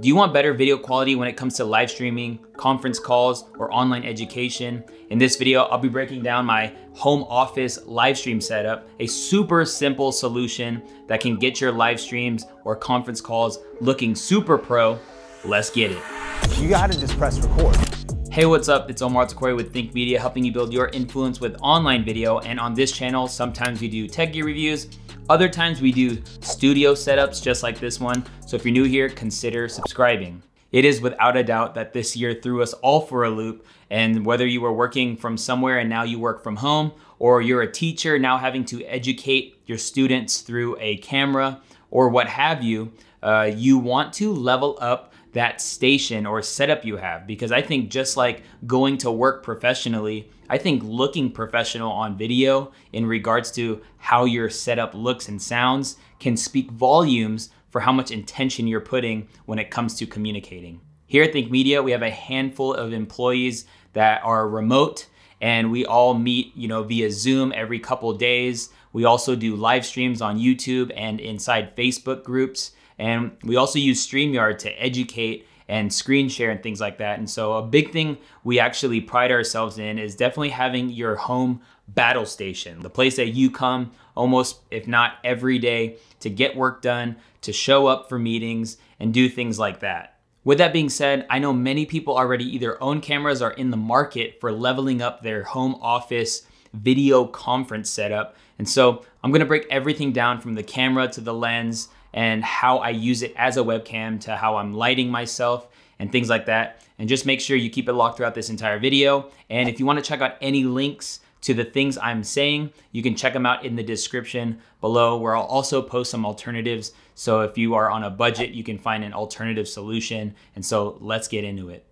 Do you want better video quality when it comes to live streaming, conference calls, or online education? In this video, I'll be breaking down my home office live stream setup, a super simple solution that can get your live streams or conference calls looking super pro. Let's get it. You gotta just press record. Hey, what's up? It's Omar Atakori with Think Media, helping you build your influence with online video. And on this channel, sometimes we do tech gear reviews, other times we do studio setups just like this one. So if you're new here, consider subscribing. It is without a doubt that this year threw us all for a loop. And whether you were working from somewhere and now you work from home, or you're a teacher now having to educate your students through a camera or what have you, uh, you want to level up that station or setup you have. Because I think just like going to work professionally, I think looking professional on video in regards to how your setup looks and sounds can speak volumes for how much intention you're putting when it comes to communicating. Here at Think Media, we have a handful of employees that are remote and we all meet, you know, via Zoom every couple days. We also do live streams on YouTube and inside Facebook groups. And we also use StreamYard to educate and screen share and things like that. And so a big thing we actually pride ourselves in is definitely having your home battle station, the place that you come almost, if not every day, to get work done, to show up for meetings, and do things like that. With that being said, I know many people already either own cameras or in the market for leveling up their home office video conference setup. And so I'm gonna break everything down from the camera to the lens and how I use it as a webcam to how I'm lighting myself and things like that. And just make sure you keep it locked throughout this entire video. And if you wanna check out any links to the things I'm saying, you can check them out in the description below where I'll also post some alternatives. So if you are on a budget, you can find an alternative solution. And so let's get into it.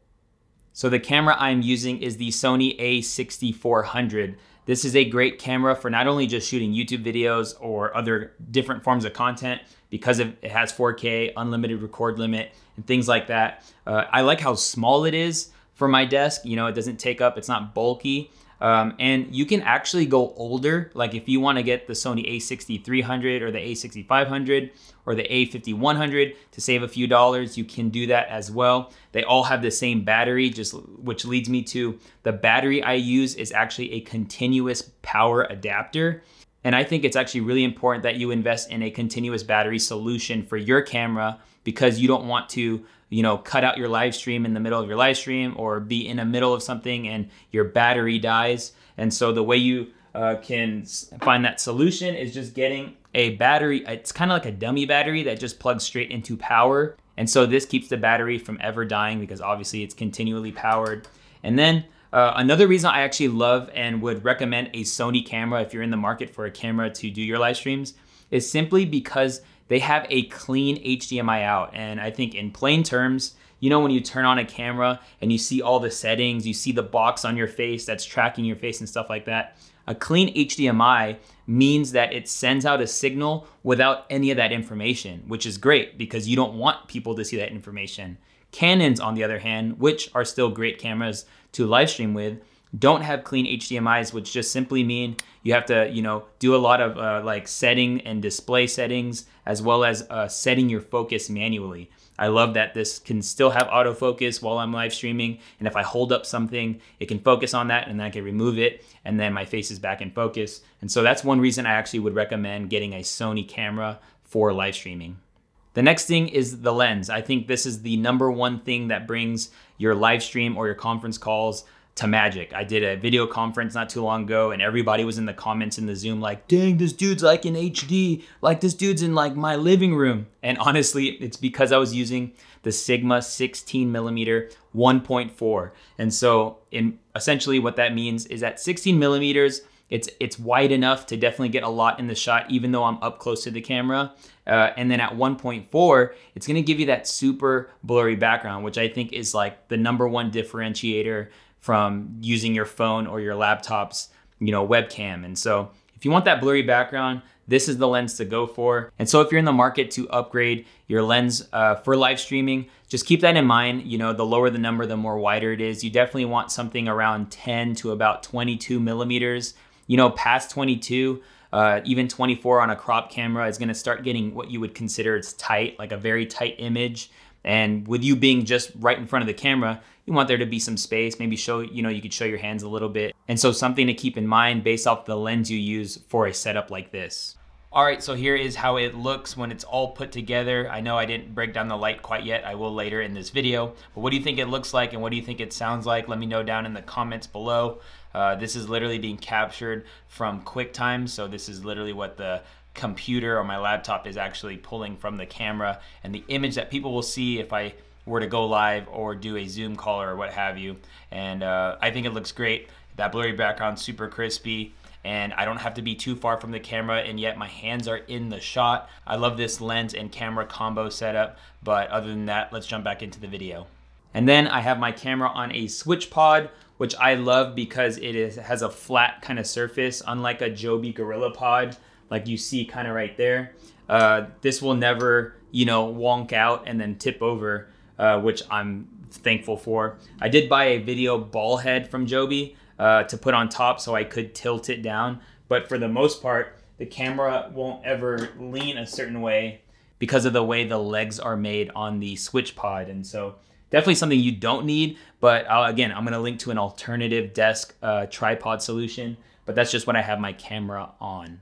So the camera I'm using is the Sony a6400. This is a great camera for not only just shooting YouTube videos or other different forms of content because it has 4K, unlimited record limit, and things like that. Uh, I like how small it is for my desk. You know, it doesn't take up, it's not bulky. Um, and you can actually go older, like if you wanna get the Sony a6300 or the a6500 or the a5100 to save a few dollars, you can do that as well. They all have the same battery, just which leads me to the battery I use is actually a continuous power adapter. And I think it's actually really important that you invest in a continuous battery solution for your camera because you don't want to you know, cut out your live stream in the middle of your live stream or be in the middle of something and your battery dies. And so the way you uh, can find that solution is just getting a battery. It's kind of like a dummy battery that just plugs straight into power. And so this keeps the battery from ever dying because obviously it's continually powered. And then uh, another reason I actually love and would recommend a Sony camera if you're in the market for a camera to do your live streams is simply because they have a clean HDMI out. And I think in plain terms, you know, when you turn on a camera and you see all the settings, you see the box on your face that's tracking your face and stuff like that. A clean HDMI means that it sends out a signal without any of that information, which is great because you don't want people to see that information. Canons, on the other hand, which are still great cameras to live stream with, don't have clean HDMIs, which just simply mean you have to, you know, do a lot of uh, like setting and display settings, as well as uh, setting your focus manually. I love that this can still have autofocus while I'm live streaming. And if I hold up something, it can focus on that and then I can remove it. And then my face is back in focus. And so that's one reason I actually would recommend getting a Sony camera for live streaming. The next thing is the lens. I think this is the number one thing that brings your live stream or your conference calls to magic. I did a video conference not too long ago and everybody was in the comments in the Zoom like, dang, this dude's like in HD, like this dude's in like my living room. And honestly, it's because I was using the Sigma 16 millimeter 1.4. And so in essentially what that means is that 16 millimeters, it's it's wide enough to definitely get a lot in the shot, even though I'm up close to the camera. Uh, and then at 1.4, it's gonna give you that super blurry background, which I think is like the number one differentiator from using your phone or your laptop's, you know, webcam. And so if you want that blurry background, this is the lens to go for. And so if you're in the market to upgrade your lens uh, for live streaming, just keep that in mind. You know, the lower the number, the more wider it is. You definitely want something around 10 to about 22 millimeters. You know, past 22, uh, even 24 on a crop camera is gonna start getting what you would consider it's tight, like a very tight image. And with you being just right in front of the camera, you want there to be some space, maybe show, you know, you could show your hands a little bit. And so something to keep in mind based off the lens you use for a setup like this. All right, so here is how it looks when it's all put together. I know I didn't break down the light quite yet. I will later in this video. But what do you think it looks like and what do you think it sounds like? Let me know down in the comments below. Uh, this is literally being captured from QuickTime. So this is literally what the computer or my laptop is actually pulling from the camera. And the image that people will see if I were to go live or do a Zoom call or what have you. And uh, I think it looks great. That blurry background, super crispy. And I don't have to be too far from the camera, and yet my hands are in the shot. I love this lens and camera combo setup, but other than that, let's jump back into the video. And then I have my camera on a switch pod, which I love because it is, has a flat kind of surface, unlike a Joby Gorilla Pod, like you see kind of right there. Uh, this will never, you know, wonk out and then tip over. Uh, which I'm thankful for. I did buy a video ball head from Joby uh, to put on top so I could tilt it down. But for the most part, the camera won't ever lean a certain way because of the way the legs are made on the switch pod. And so definitely something you don't need, but I'll, again, I'm gonna link to an alternative desk uh, tripod solution, but that's just what I have my camera on.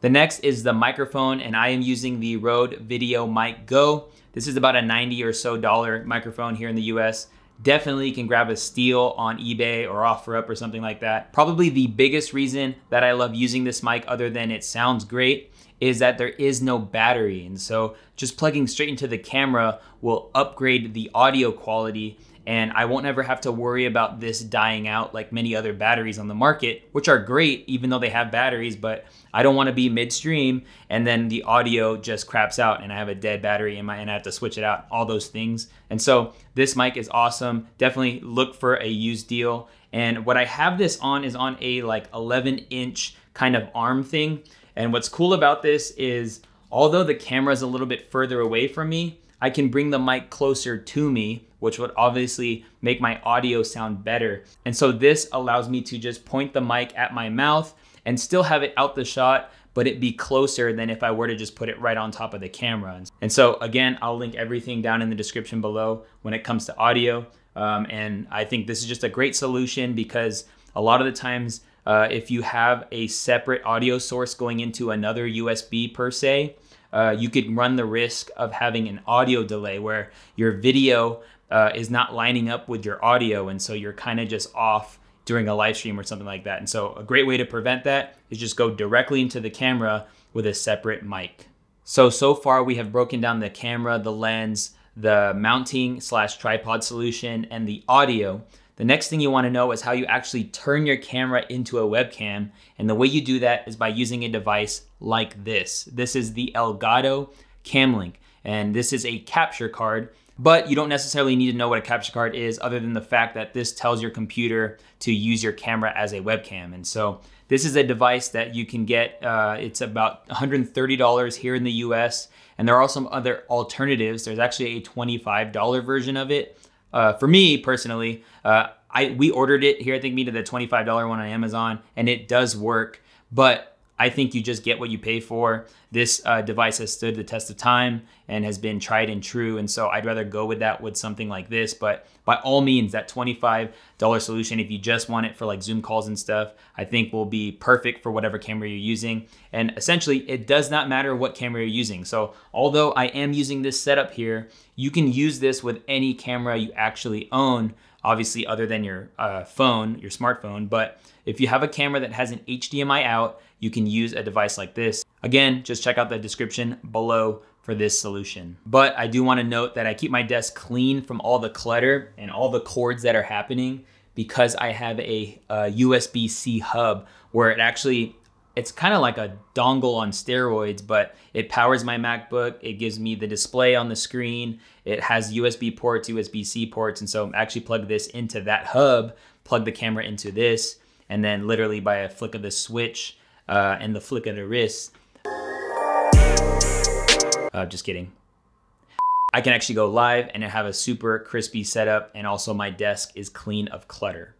The next is the microphone and I am using the Rode Video Mic Go. This is about a 90 or so dollar microphone here in the US. Definitely can grab a steal on eBay or OfferUp or something like that. Probably the biggest reason that I love using this mic other than it sounds great is that there is no battery. And so just plugging straight into the camera will upgrade the audio quality and I won't ever have to worry about this dying out like many other batteries on the market, which are great even though they have batteries, but I don't wanna be midstream and then the audio just craps out and I have a dead battery in my and I have to switch it out, all those things. And so this mic is awesome. Definitely look for a used deal. And what I have this on is on a like 11 inch kind of arm thing. And what's cool about this is although the camera is a little bit further away from me, I can bring the mic closer to me, which would obviously make my audio sound better. And so this allows me to just point the mic at my mouth and still have it out the shot, but it be closer than if I were to just put it right on top of the camera. And so again, I'll link everything down in the description below when it comes to audio. Um, and I think this is just a great solution because a lot of the times uh, if you have a separate audio source going into another USB per se, uh, you could run the risk of having an audio delay where your video uh, is not lining up with your audio. And so you're kind of just off during a live stream or something like that. And so a great way to prevent that is just go directly into the camera with a separate mic. So, so far we have broken down the camera, the lens, the mounting slash tripod solution, and the audio. The next thing you wanna know is how you actually turn your camera into a webcam. And the way you do that is by using a device like this. This is the Elgato CamLink. And this is a capture card but you don't necessarily need to know what a capture card is other than the fact that this tells your computer to use your camera as a webcam. And so this is a device that you can get. Uh, it's about $130 here in the US. And there are some other alternatives. There's actually a $25 version of it. Uh, for me personally, uh, I we ordered it here I think we did the $25 one on Amazon, and it does work. But I think you just get what you pay for. This uh, device has stood the test of time and has been tried and true. And so I'd rather go with that with something like this. But by all means, that $25 solution, if you just want it for like Zoom calls and stuff, I think will be perfect for whatever camera you're using. And essentially, it does not matter what camera you're using. So although I am using this setup here, you can use this with any camera you actually own obviously other than your uh, phone, your smartphone. But if you have a camera that has an HDMI out you can use a device like this. Again, just check out the description below for this solution. But I do wanna note that I keep my desk clean from all the clutter and all the cords that are happening because I have a, a USB-C hub where it actually, it's kind of like a dongle on steroids, but it powers my MacBook. It gives me the display on the screen. It has USB ports, USB-C ports. And so I actually plug this into that hub, plug the camera into this, and then literally by a flick of the switch, uh, and the flick of the wrist. Uh, just kidding. I can actually go live and have a super crispy setup and also my desk is clean of clutter.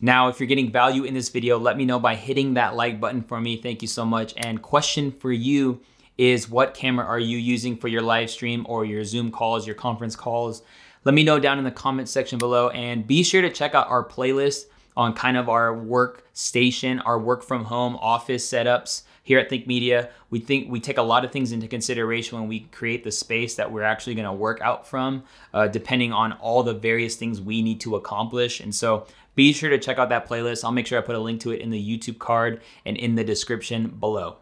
Now, if you're getting value in this video, let me know by hitting that like button for me. Thank you so much. And question for you is what camera are you using for your live stream or your Zoom calls, your conference calls? Let me know down in the comment section below and be sure to check out our playlist on kind of our workstation, our work from home office setups here at Think Media. We think we take a lot of things into consideration when we create the space that we're actually going to work out from, uh, depending on all the various things we need to accomplish. And so be sure to check out that playlist. I'll make sure I put a link to it in the YouTube card and in the description below.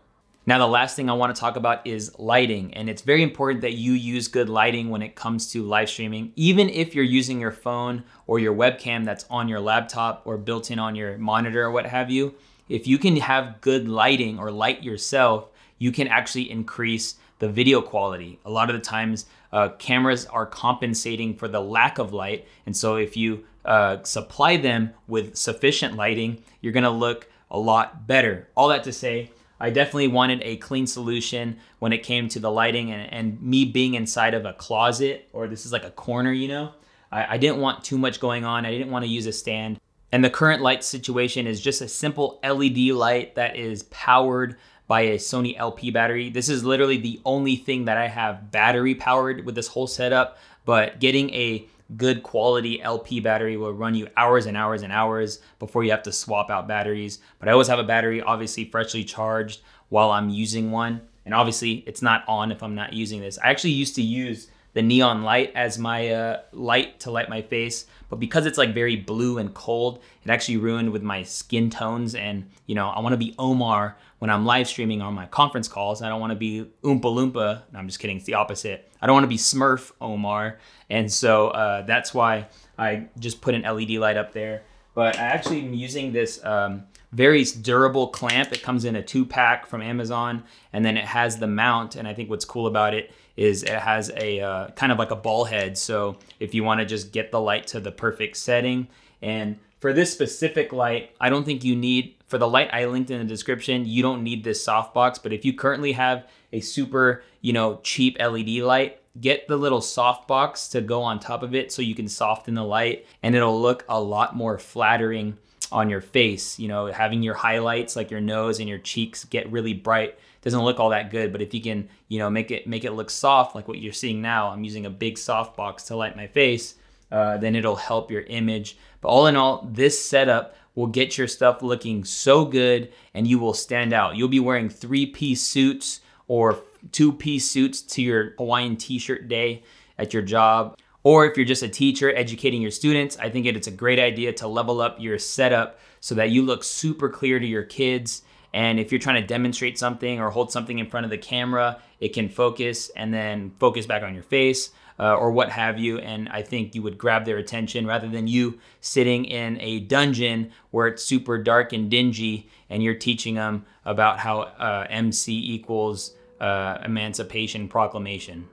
Now, the last thing I wanna talk about is lighting, and it's very important that you use good lighting when it comes to live streaming, even if you're using your phone or your webcam that's on your laptop or built in on your monitor or what have you. If you can have good lighting or light yourself, you can actually increase the video quality. A lot of the times, uh, cameras are compensating for the lack of light. And so, if you uh, supply them with sufficient lighting, you're gonna look a lot better. All that to say, I definitely wanted a clean solution when it came to the lighting and, and me being inside of a closet or this is like a corner, you know? I, I didn't want too much going on. I didn't want to use a stand. And the current light situation is just a simple LED light that is powered by a Sony LP battery. This is literally the only thing that I have battery powered with this whole setup, but getting a good quality LP battery will run you hours and hours and hours before you have to swap out batteries. But I always have a battery obviously freshly charged while I'm using one. And obviously it's not on if I'm not using this. I actually used to use the neon light as my uh, light to light my face. But because it's like very blue and cold, it actually ruined with my skin tones. And you know, I want to be Omar when I'm live streaming on my conference calls. I don't want to be Oompa Loompa. No, I'm just kidding. It's the opposite. I don't want to be Smurf Omar. And so uh, that's why I just put an LED light up there but I actually am using this um, very durable clamp. It comes in a two pack from Amazon and then it has the mount. And I think what's cool about it is it has a uh, kind of like a ball head. So if you wanna just get the light to the perfect setting and for this specific light, I don't think you need, for the light I linked in the description, you don't need this softbox, but if you currently have a super, you know, cheap LED light, get the little softbox to go on top of it so you can soften the light and it'll look a lot more flattering on your face. You know, having your highlights like your nose and your cheeks get really bright doesn't look all that good, but if you can, you know, make it make it look soft like what you're seeing now, I'm using a big softbox to light my face, uh, then it'll help your image. But all in all, this setup will get your stuff looking so good and you will stand out. You'll be wearing three-piece suits or two piece suits to your Hawaiian t shirt day at your job. Or if you're just a teacher educating your students, I think it's a great idea to level up your setup so that you look super clear to your kids. And if you're trying to demonstrate something or hold something in front of the camera, it can focus and then focus back on your face uh, or what have you. And I think you would grab their attention rather than you sitting in a dungeon where it's super dark and dingy and you're teaching them about how uh, MC equals uh, Emancipation Proclamation.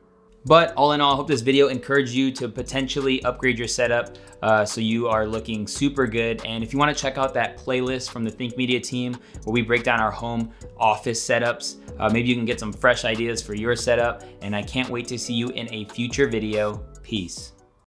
But all in all, I hope this video encouraged you to potentially upgrade your setup uh, so you are looking super good. And if you wanna check out that playlist from the Think Media team where we break down our home office setups, uh, maybe you can get some fresh ideas for your setup. And I can't wait to see you in a future video. Peace.